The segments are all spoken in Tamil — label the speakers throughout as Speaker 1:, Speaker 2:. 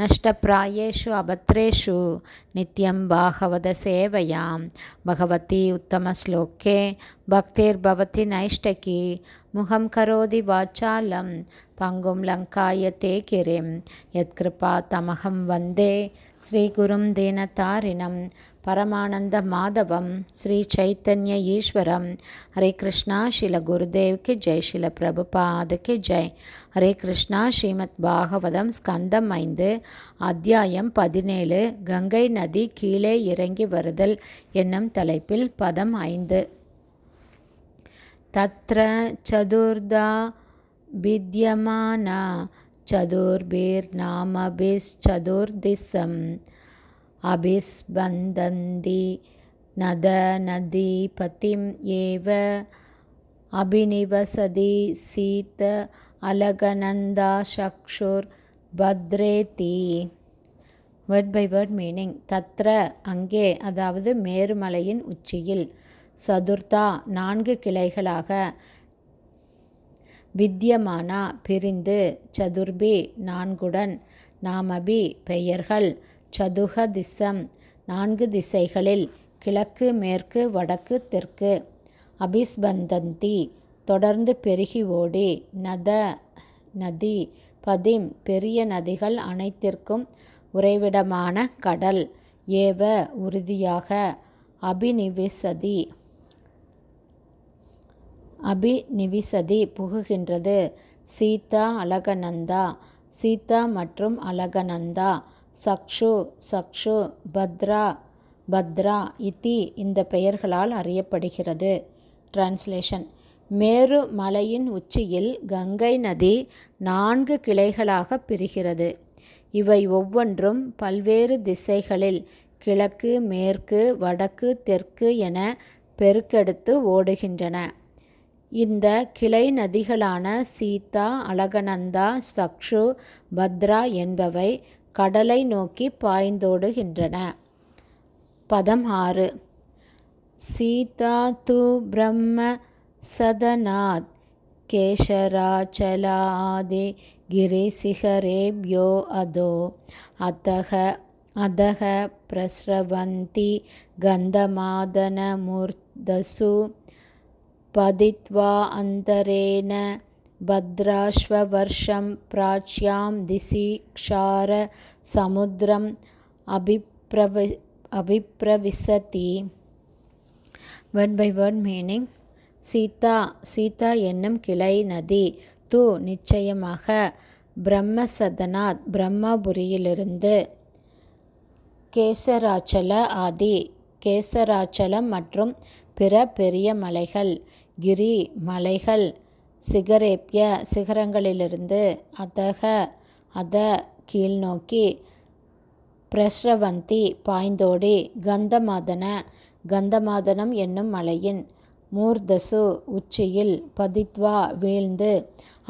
Speaker 1: नष्टप्रायेषु अभद्रेषु नित्यं भागवतसेवयां भगवती उत्तमश्लोके भक्तिर्भवति नैष्टकी मुखं करोति वाचालं पङ्गुं लङ्कायते गिरिं यत्कृपा तमहं वन्दे श्रीगुरुं दीनतारिणं பரமானந்த மாதவம் ஸ்ரீ சைத்தன்ய ஈஸ்வரம் ஹரே கிருஷ்ணா ஸ்ரீல குருதேவ்க்கு ஜெய் ஸ்ரீல பிரபுபாதுக்கு ஜெய் ஹரே கிருஷ்ணா ஸ்ரீமத் பாகவதம் ஸ்கந்தம் ஐந்து அத்தியாயம் பதினேழு கங்கை நதி கீழே இறங்கி வருதல் என்னும் தலைப்பில் பதம் ஐந்து தத்ர சதுர்தா வித்யமானா சதுர்பீர் நாமபிஸ் சதுர்திசம் அபிஸ்பந்தந்தி நத நதி பதிம் ஏவ அபினிவசதி சீத அலகநந்தா சக்ஷுர் பத்ரேதி வேர்ட் பை வேர்ட் மீனிங் தத்ர அங்கே அதாவது மேருமலையின் உச்சியில் சதுர்தா நான்கு கிளைகளாக வித்தியமானா பிரிந்து சதுர்பி நான்குடன் நாமபி பெயர்கள் சதுக திசம் நான்கு திசைகளில் கிழக்கு மேற்கு வடக்கு தெற்கு அபிஸ்பந்தந்தி தொடர்ந்து பெருகி ஓடி நத நதி பதிம் பெரிய நதிகள் அனைத்திற்கும் உறைவிடமான கடல் ஏவ உறுதியாக அபிநிவிசதி அபிநிவிசதி புகுகின்றது சீதா அலகநந்தா சீதா மற்றும் அலகநந்தா சக்ஷு சக்ஷு பத்ரா பத்ரா இத்தி இந்த பெயர்களால் அறியப்படுகிறது டிரான்ஸ்லேஷன் மேரு மலையின் உச்சியில் கங்கை நதி நான்கு கிளைகளாக பிரிகிறது இவை ஒவ்வொன்றும் பல்வேறு திசைகளில் கிழக்கு மேற்கு வடக்கு தெற்கு என பெருக்கெடுத்து ஓடுகின்றன இந்த கிளை நதிகளான சீதா அலகநந்தா சக்ஷு பத்ரா என்பவை கடலை நோக்கி பாய்ந்தோடுகின்றன பதம் ஆறு சீதா து பிரம்ம सदनात् केशराचलादे गिरिशिखरेभ्यो अधो अतः अधः प्रस्रवन्ति गन्धमादनमूर्धसु पतित्वा अन्तरेण भद्राश्ववर्षं प्राच्यां दिशि क्षारसमुद्रम् अभिप्रव अभिप्रविशति word by word meaning Sita Sita என்னும் கிளை நதி து நிச்சயமாக பிரம்மசதனாத் பிரம்மபுரியிலிருந்து கேசராச்சல ஆதி கேசராச்சலம் மற்றும் பிற பெரிய மலைகள் கிரி மலைகள் சிகரேப்பிய சிகரங்களிலிருந்து அதக அத கீழ்நோக்கி பிரஸ்ரவந்தி பாய்ந்தோடி கந்தமாதன கந்தமாதனம் என்னும் மலையின் மூர்தசு உச்சியில் பதித்வா வீழ்ந்து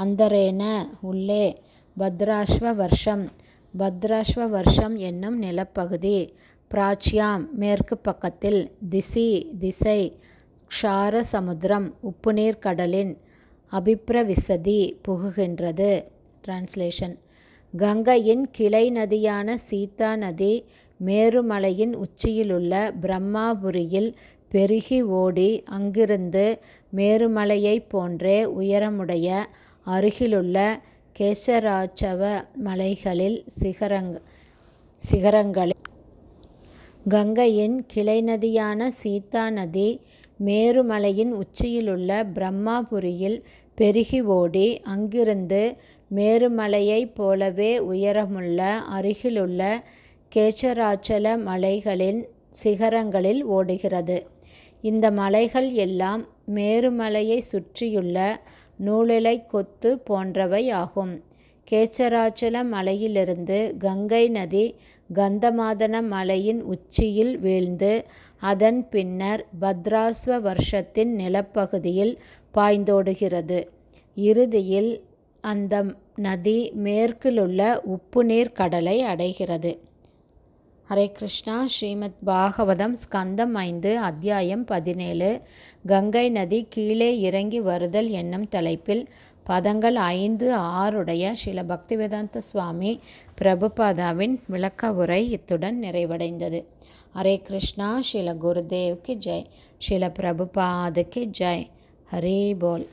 Speaker 1: அந்தரேன உள்ளே பத்ராஸ்வ வர்ஷம் பத்ராஸ்வ வர்ஷம் என்னும் நிலப்பகுதி பிராச்சியாம் மேற்கு பக்கத்தில் திசி திசை க்ஷார சமுத்திரம் உப்புநீர் கடலின் அபிப்ரவிசதி புகுகின்றது டிரான்ஸ்லேஷன் கங்கையின் கிளை நதியான சீதா நதி மேருமலையின் உச்சியிலுள்ள பிரம்மாபுரியில் பெருகி ஓடி அங்கிருந்து மேருமலையைப் போன்றே உயரமுடைய அருகிலுள்ள கேசராச்சவ மலைகளில் சிகரங் சிகரங்களில் கங்கையின் கிளை நதியான சீதா நதி மேருமலையின் உச்சியிலுள்ள பிரம்மாபுரியில் பெருகி ஓடி அங்கிருந்து மேருமலையைப் போலவே உயரமுள்ள அருகிலுள்ள கேசராச்சல மலைகளின் சிகரங்களில் ஓடுகிறது இந்த மலைகள் எல்லாம் மேருமலையை சுற்றியுள்ள நூலிலை கொத்து போன்றவை ஆகும் கேசராச்சல மலையிலிருந்து கங்கை நதி கந்தமாதன மலையின் உச்சியில் வீழ்ந்து அதன் பின்னர் பத்ராஸ்வ வருஷத்தின் நிலப்பகுதியில் பாய்ந்தோடுகிறது இறுதியில் அந்த நதி மேற்கிலுள்ள உப்பு நீர் கடலை அடைகிறது ஹரே கிருஷ்ணா ஸ்ரீமத் பாகவதம் ஸ்கந்தம் ஐந்து அத்தியாயம் பதினேழு கங்கை நதி கீழே இறங்கி வருதல் என்னும் தலைப்பில் பதங்கள் ஐந்து ஆறுடைய சில பக்திவேதாந்த சுவாமி பிரபுபாதாவின் விளக்க உரை இத்துடன் நிறைவடைந்தது ஹரே கிருஷ்ணா ஸ்ரீல குருதேவ்க்கு ஜெய் ஸ்ரீல பிரபுபாதுக்கு ஜெய் ஹரே போல்